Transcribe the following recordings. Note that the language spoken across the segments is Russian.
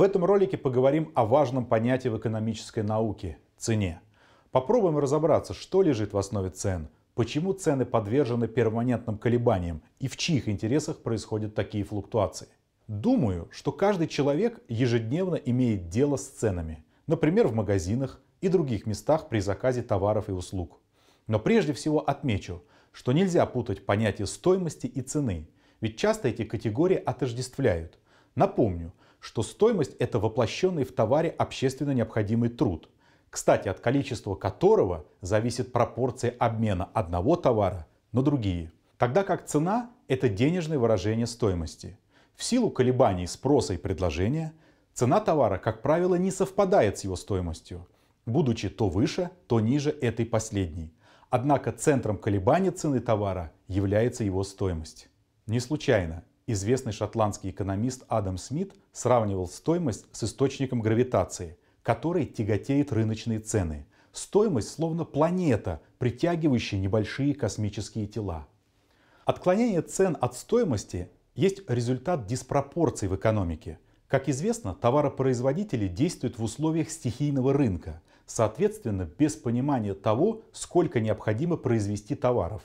В этом ролике поговорим о важном понятии в экономической науке – цене. Попробуем разобраться, что лежит в основе цен, почему цены подвержены перманентным колебаниям и в чьих интересах происходят такие флуктуации. Думаю, что каждый человек ежедневно имеет дело с ценами, например, в магазинах и других местах при заказе товаров и услуг. Но прежде всего отмечу, что нельзя путать понятие стоимости и цены, ведь часто эти категории отождествляют. Напомню, что стоимость – это воплощенный в товаре общественно необходимый труд, кстати, от количества которого зависит пропорция обмена одного товара на другие. Тогда как цена – это денежное выражение стоимости. В силу колебаний спроса и предложения цена товара, как правило, не совпадает с его стоимостью, будучи то выше, то ниже этой последней. Однако центром колебаний цены товара является его стоимость. Не случайно известный шотландский экономист Адам Смит сравнивал стоимость с источником гравитации, который тяготеет рыночные цены. Стоимость словно планета, притягивающая небольшие космические тела. Отклонение цен от стоимости есть результат диспропорций в экономике. Как известно, товаропроизводители действуют в условиях стихийного рынка, соответственно, без понимания того, сколько необходимо произвести товаров.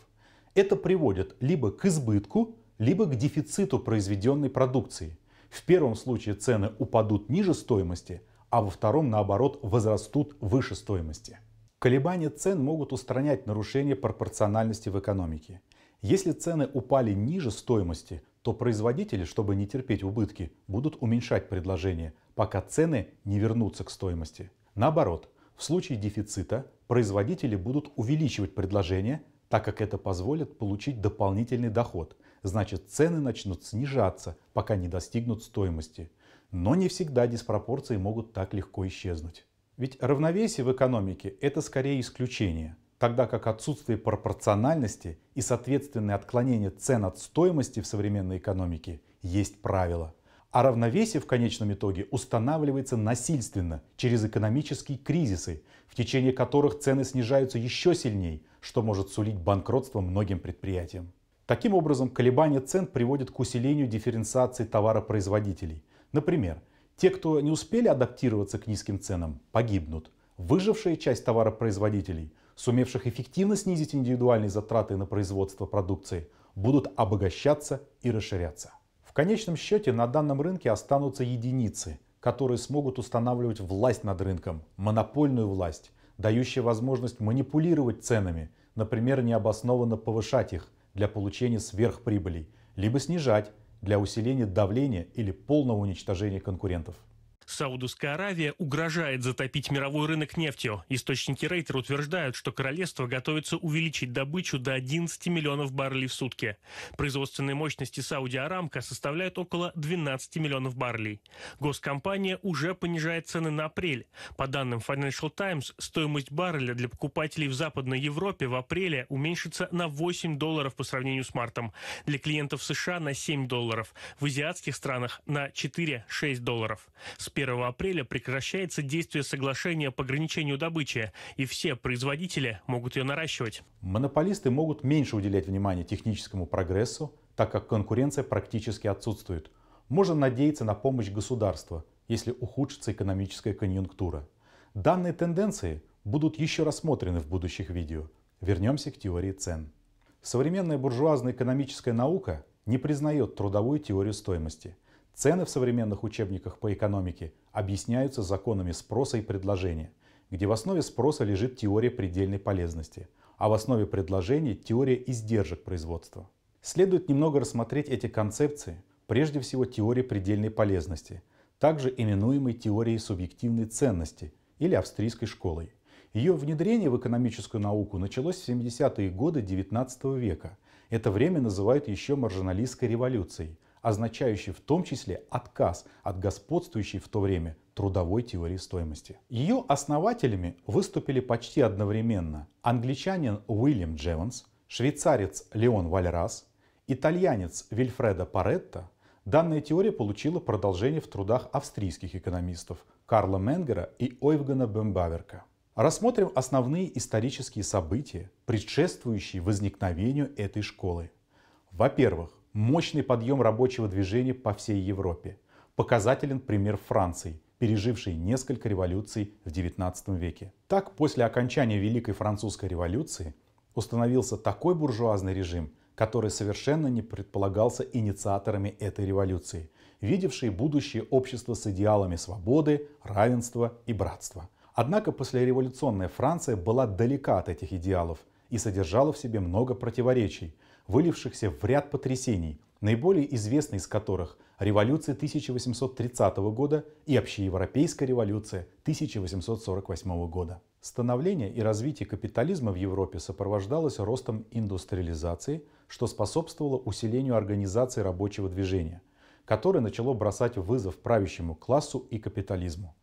Это приводит либо к избытку, либо к дефициту произведенной продукции. В первом случае цены упадут ниже стоимости, а во втором, наоборот, возрастут выше стоимости. Колебания цен могут устранять нарушение пропорциональности в экономике. Если цены упали ниже стоимости, то производители, чтобы не терпеть убытки, будут уменьшать предложение, пока цены не вернутся к стоимости. Наоборот, в случае дефицита производители будут увеличивать предложение, так как это позволит получить дополнительный доход – значит цены начнут снижаться, пока не достигнут стоимости. Но не всегда диспропорции могут так легко исчезнуть. Ведь равновесие в экономике – это скорее исключение, тогда как отсутствие пропорциональности и соответственное отклонение цен от стоимости в современной экономике есть правило. А равновесие в конечном итоге устанавливается насильственно через экономические кризисы, в течение которых цены снижаются еще сильнее, что может сулить банкротство многим предприятиям. Таким образом, колебания цен приводят к усилению дифференциации товаропроизводителей. Например, те, кто не успели адаптироваться к низким ценам, погибнут. Выжившая часть товаропроизводителей, сумевших эффективно снизить индивидуальные затраты на производство продукции, будут обогащаться и расширяться. В конечном счете на данном рынке останутся единицы, которые смогут устанавливать власть над рынком, монопольную власть, дающую возможность манипулировать ценами, например, необоснованно повышать их – для получения сверхприбылей, либо снижать для усиления давления или полного уничтожения конкурентов. Саудовская Аравия угрожает затопить мировой рынок нефтью. Источники Рейтер утверждают, что королевство готовится увеличить добычу до 11 миллионов баррелей в сутки. Производственные мощности Сауди Арамка составляют около 12 миллионов баррелей. Госкомпания уже понижает цены на апрель. По данным Financial Times, стоимость барреля для покупателей в Западной Европе в апреле уменьшится на 8 долларов по сравнению с мартом. Для клиентов США на 7 долларов. В азиатских странах на 4-6 долларов. С 1 апреля прекращается действие соглашения по ограничению добычи, и все производители могут ее наращивать. Монополисты могут меньше уделять внимание техническому прогрессу, так как конкуренция практически отсутствует. Можно надеяться на помощь государства, если ухудшится экономическая конъюнктура. Данные тенденции будут еще рассмотрены в будущих видео. Вернемся к теории цен. Современная буржуазная экономическая наука не признает трудовую теорию стоимости – Цены в современных учебниках по экономике объясняются законами спроса и предложения, где в основе спроса лежит теория предельной полезности, а в основе предложения теория издержек производства. Следует немного рассмотреть эти концепции, прежде всего теории предельной полезности, также именуемой теорией субъективной ценности или австрийской школой. Ее внедрение в экономическую науку началось в 70-е годы XIX века. Это время называют еще маржиналистской революцией, означающий в том числе отказ от господствующей в то время трудовой теории стоимости. Ее основателями выступили почти одновременно англичанин Уильям Джеванс, швейцарец Леон Вальрас, итальянец Вильфредо Паретто. Данная теория получила продолжение в трудах австрийских экономистов Карла Менгера и Ойвгана Бембаверка. Рассмотрим основные исторические события, предшествующие возникновению этой школы. Во-первых, Мощный подъем рабочего движения по всей Европе. Показателен пример Франции, пережившей несколько революций в XIX веке. Так, после окончания Великой Французской революции установился такой буржуазный режим, который совершенно не предполагался инициаторами этой революции, видевшие будущее общества с идеалами свободы, равенства и братства. Однако послереволюционная Франция была далека от этих идеалов и содержала в себе много противоречий, вылившихся в ряд потрясений, наиболее известные из которых революция 1830 года и общеевропейская революция 1848 года. Становление и развитие капитализма в Европе сопровождалось ростом индустриализации, что способствовало усилению организации рабочего движения, которое начало бросать вызов правящему классу и капитализму.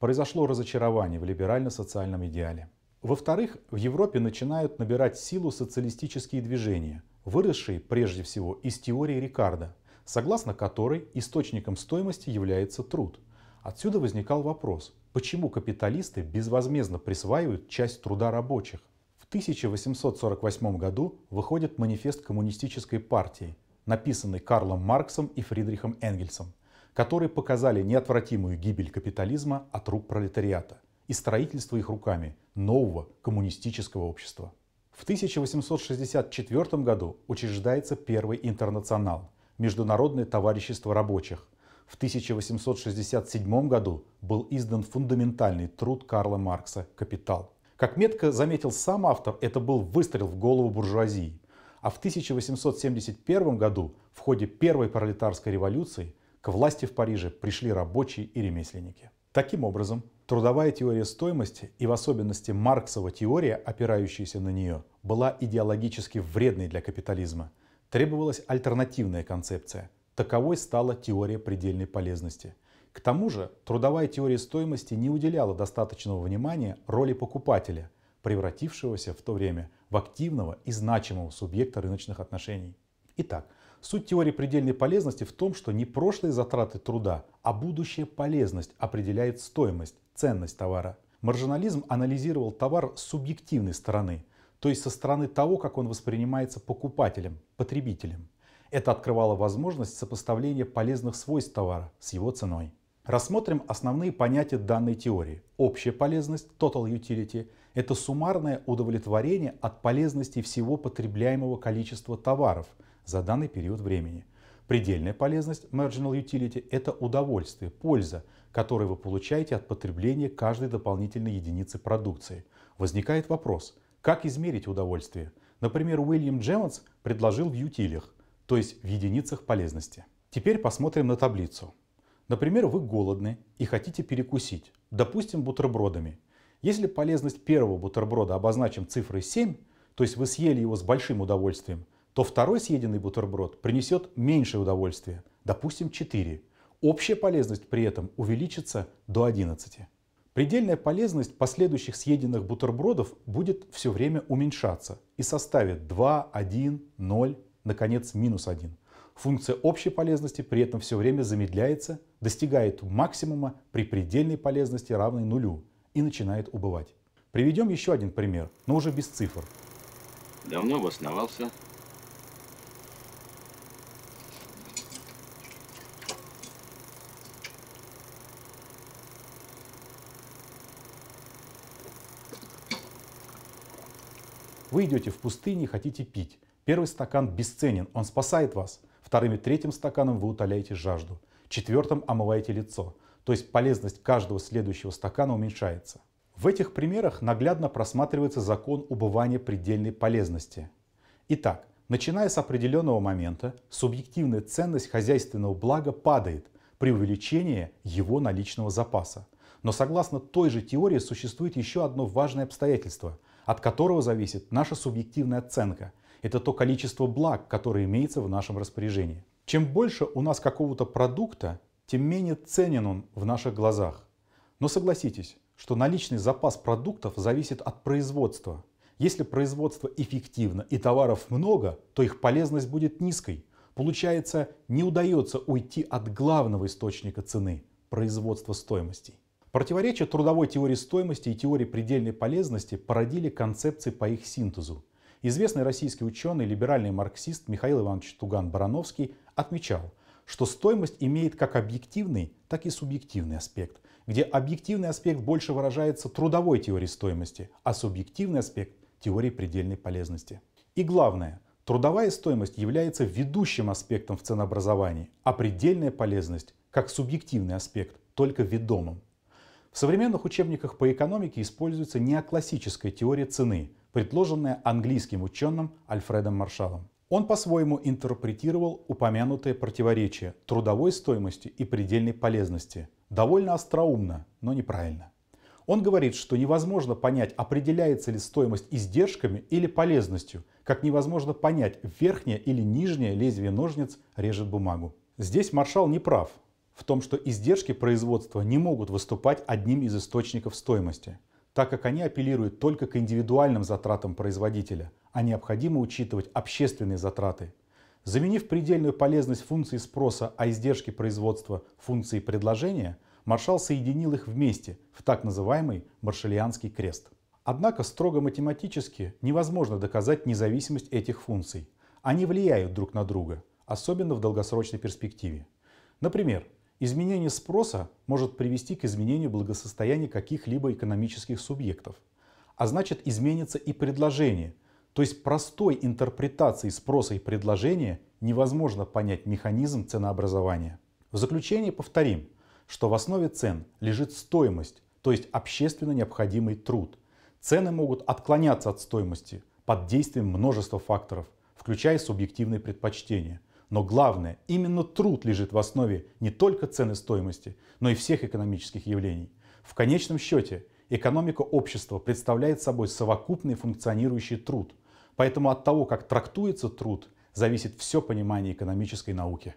Произошло разочарование в либерально-социальном идеале. Во-вторых, в Европе начинают набирать силу социалистические движения, выросший прежде всего из теории Рикардо, согласно которой источником стоимости является труд. Отсюда возникал вопрос, почему капиталисты безвозмездно присваивают часть труда рабочих? В 1848 году выходит манифест коммунистической партии, написанный Карлом Марксом и Фридрихом Энгельсом, которые показали неотвратимую гибель капитализма от рук пролетариата и строительство их руками нового коммунистического общества. В 1864 году учреждается Первый интернационал – Международное товарищество рабочих. В 1867 году был издан фундаментальный труд Карла Маркса «Капитал». Как метко заметил сам автор, это был выстрел в голову буржуазии. А в 1871 году в ходе Первой пролетарской революции к власти в Париже пришли рабочие и ремесленники. Таким образом, трудовая теория стоимости и в особенности Марксова теория, опирающаяся на нее, была идеологически вредной для капитализма. Требовалась альтернативная концепция. Таковой стала теория предельной полезности. К тому же, трудовая теория стоимости не уделяла достаточного внимания роли покупателя, превратившегося в то время в активного и значимого субъекта рыночных отношений. Итак, суть теории предельной полезности в том, что не прошлые затраты труда, а будущая полезность определяет стоимость, ценность товара. Маржинализм анализировал товар с субъективной стороны, то есть со стороны того, как он воспринимается покупателем, потребителем. Это открывало возможность сопоставления полезных свойств товара с его ценой. Рассмотрим основные понятия данной теории. Общая полезность, total utility, это суммарное удовлетворение от полезности всего потребляемого количества товаров – за данный период времени. Предельная полезность marginal utility – это удовольствие, польза, которую вы получаете от потребления каждой дополнительной единицы продукции. Возникает вопрос, как измерить удовольствие? Например, Уильям Джемонс предложил в ютилях, то есть в единицах полезности. Теперь посмотрим на таблицу. Например, вы голодны и хотите перекусить, допустим, бутербродами. Если полезность первого бутерброда обозначим цифрой 7, то есть вы съели его с большим удовольствием, то второй съеденный бутерброд принесет меньшее удовольствие, допустим 4. Общая полезность при этом увеличится до 11. Предельная полезность последующих съеденных бутербродов будет все время уменьшаться и составит 2, 1, 0, наконец минус 1. Функция общей полезности при этом все время замедляется, достигает максимума при предельной полезности равной нулю и начинает убывать. Приведем еще один пример, но уже без цифр. Давно обосновался Вы идете в пустыне и хотите пить. Первый стакан бесценен, он спасает вас. Вторым и третьим стаканом вы утоляете жажду. Четвертым омываете лицо. То есть полезность каждого следующего стакана уменьшается. В этих примерах наглядно просматривается закон убывания предельной полезности. Итак, начиная с определенного момента, субъективная ценность хозяйственного блага падает при увеличении его наличного запаса. Но согласно той же теории существует еще одно важное обстоятельство от которого зависит наша субъективная оценка. Это то количество благ, которое имеется в нашем распоряжении. Чем больше у нас какого-то продукта, тем менее ценен он в наших глазах. Но согласитесь, что наличный запас продуктов зависит от производства. Если производство эффективно и товаров много, то их полезность будет низкой. Получается, не удается уйти от главного источника цены – производства стоимостей. Противоречия трудовой теории стоимости и теории предельной полезности породили концепции по их синтезу. Известный российский ученый, либеральный марксист Михаил Иванович Туган-Барановский отмечал, что стоимость имеет как объективный, так и субъективный аспект, где объективный аспект больше выражается трудовой теорией стоимости, а субъективный аспект — теорией предельной полезности. И главное — Трудовая стоимость является ведущим аспектом в ценообразовании, а предельная полезность, как субъективный аспект, только ведомым. В современных учебниках по экономике используется неоклассическая теория цены, предложенная английским ученым Альфредом Маршалом. Он по-своему интерпретировал упомянутое противоречие трудовой стоимости и предельной полезности. Довольно остроумно, но неправильно. Он говорит, что невозможно понять, определяется ли стоимость издержками или полезностью, как невозможно понять, верхнее или нижнее лезвие ножниц режет бумагу. Здесь маршал не прав, в том, что издержки производства не могут выступать одним из источников стоимости, так как они апеллируют только к индивидуальным затратам производителя, а необходимо учитывать общественные затраты. Заменив предельную полезность функции спроса, а издержки производства функции предложения, Маршал соединил их вместе в так называемый маршалианский крест. Однако строго математически невозможно доказать независимость этих функций. Они влияют друг на друга, особенно в долгосрочной перспективе. Например, Изменение спроса может привести к изменению благосостояния каких-либо экономических субъектов, а значит изменится и предложение, то есть простой интерпретации спроса и предложения невозможно понять механизм ценообразования. В заключение повторим, что в основе цен лежит стоимость, то есть общественно необходимый труд. Цены могут отклоняться от стоимости под действием множества факторов, включая субъективные предпочтения – но главное, именно труд лежит в основе не только цены стоимости, но и всех экономических явлений. В конечном счете, экономика общества представляет собой совокупный функционирующий труд. Поэтому от того, как трактуется труд, зависит все понимание экономической науки.